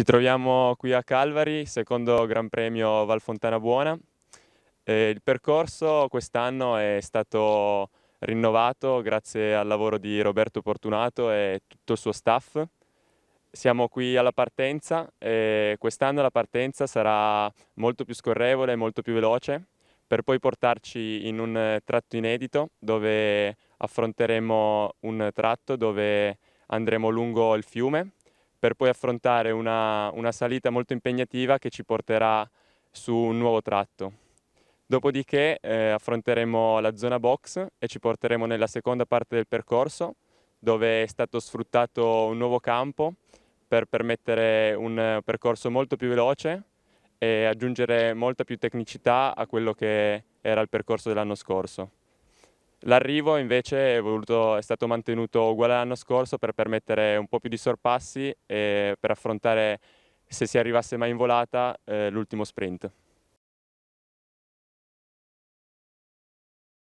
Ci troviamo qui a Calvary, secondo Gran Premio Valfontana Buona. E il percorso quest'anno è stato rinnovato grazie al lavoro di Roberto Portunato e tutto il suo staff. Siamo qui alla partenza e quest'anno la partenza sarà molto più scorrevole e molto più veloce per poi portarci in un tratto inedito dove affronteremo un tratto dove andremo lungo il fiume per poi affrontare una, una salita molto impegnativa che ci porterà su un nuovo tratto. Dopodiché eh, affronteremo la zona box e ci porteremo nella seconda parte del percorso dove è stato sfruttato un nuovo campo per permettere un percorso molto più veloce e aggiungere molta più tecnicità a quello che era il percorso dell'anno scorso. L'arrivo invece è, voluto, è, stato mantenuto uguale all'anno scorso per permettere un po' più di sorpassi e per affrontare, se si arrivasse mai in volata, eh, l'ultimo sprint.